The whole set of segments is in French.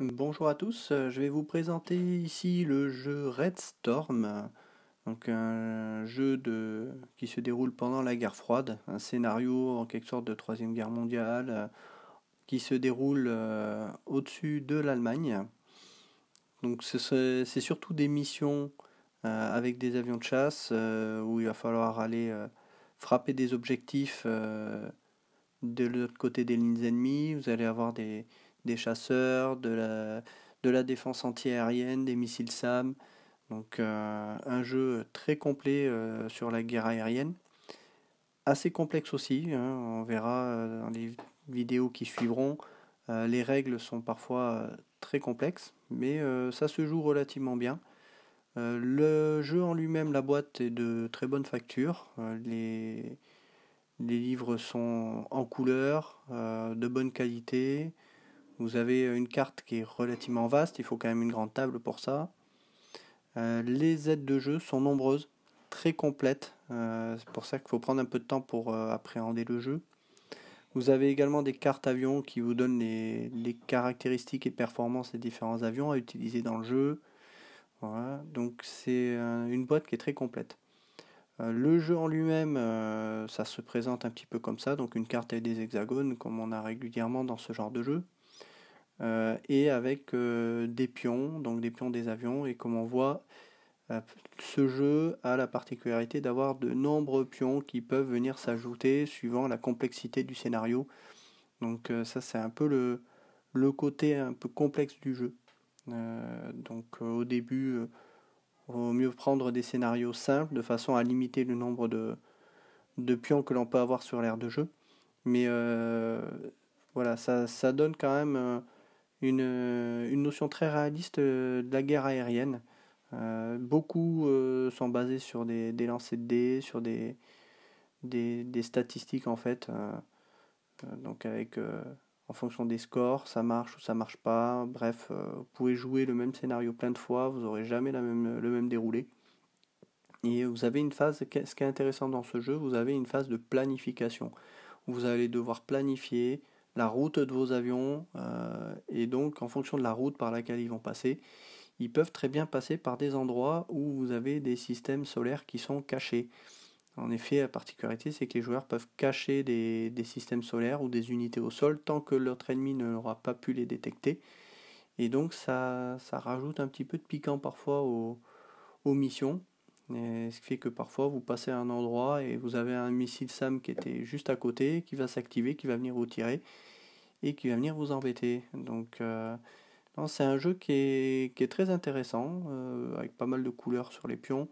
Bonjour à tous, euh, je vais vous présenter ici le jeu Red Storm, donc un jeu de, qui se déroule pendant la guerre froide, un scénario en quelque sorte de troisième guerre mondiale euh, qui se déroule euh, au-dessus de l'Allemagne. Donc c'est surtout des missions avec des avions de chasse où il va falloir aller frapper des objectifs de l'autre côté des lignes ennemies, vous allez avoir des des chasseurs, de la, défense anti défense des missiles SAM. Donc euh, un jeu très complet euh, sur la guerre aérienne. Assez complexe aussi, hein, on verra euh, dans les vidéos qui suivront. les règles sont parfois très complexes, mais ça se joue relativement bien. le jeu en lui-même, la boîte est de très bonne facture. les livres sont en couleur, de bonne qualité. Vous avez euh, une carte qui est relativement vaste, il faut quand même une grande table pour ça. Euh, les aides de jeu sont nombreuses, très complètes, euh, c'est pour ça qu'il faut prendre un peu de temps pour appréhender le jeu. Vous avez également des cartes avions qui vous donnent les, caractéristiques et performances des différents avions à utiliser dans le jeu. Donc c'est une boîte qui est très complète. Le jeu en lui-même, ça se présente un petit peu comme ça, donc une carte avec des hexagones, comme on a régulièrement dans ce genre de jeu, euh, et avec euh, des pions, donc des pions des avions. Et comme on voit, euh, ce jeu a la particularité d'avoir de nombreux pions qui peuvent venir s'ajouter suivant la complexité du scénario. Donc ça c'est un peu le, côté un peu complexe du jeu. donc au début, vaut mieux prendre des scénarios simples de façon à limiter le nombre de, pions que l'on peut avoir sur l'aire de jeu. Mais voilà, ça, donne quand même une, euh, une notion très réaliste euh, de la guerre aérienne. Euh, beaucoup sont basés sur des, lancers de dés, sur des, des, statistiques en fait. donc avec en fonction des scores, ça marche ou ça marche pas. Bref, vous pouvez jouer le même scénario plein de fois, vous n'aurez jamais la même, le même déroulé. Et vous avez une phase, ce qui est intéressant dans ce jeu, vous avez une phase de planification. vous allez devoir planifier la route de vos avions, et donc, en fonction de la route par laquelle ils vont passer, ils peuvent très bien passer par des endroits où vous avez des systèmes solaires qui sont cachés. En effet, la particularité, c'est que les joueurs peuvent cacher des, systèmes solaires ou des unités au sol tant que l'autre ennemi n'aura pas pu les détecter. Et donc, ça, rajoute un petit peu de piquant parfois aux, missions. ce qui fait que parfois, vous passez à un endroit et vous avez un missile SAM qui était juste à côté, qui va s'activer, qui va venir vous tirer et qui va venir vous embêter. Donc euh, c'est un jeu qui est, qui très intéressant, euh, avec pas mal de couleurs sur les pions.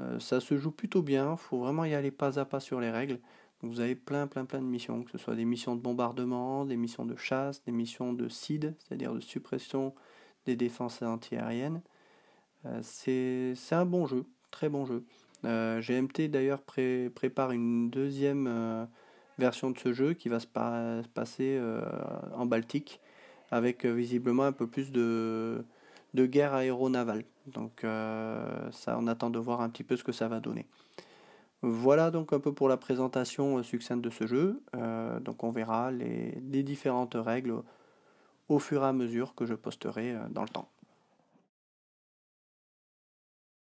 Euh, ça se joue plutôt bien, il faut vraiment y aller pas à pas sur les règles. vous avez plein plein plein de missions, que ce soit des missions de bombardement, des missions de chasse, des missions de seed, c'est-à-dire de suppression des défenses antiaériennes. c'est un bon jeu, très bon jeu. GMT d'ailleurs pré prépare une deuxième version de ce jeu qui va se, passer euh, en Baltique avec euh, visiblement un peu plus de, de guerre aéronavale. Donc euh, ça, on attend de voir un petit peu ce que ça va donner. Voilà donc un peu pour la présentation succincte de ce jeu. donc on verra les différentes règles au fur et à mesure que je posterai dans le temps.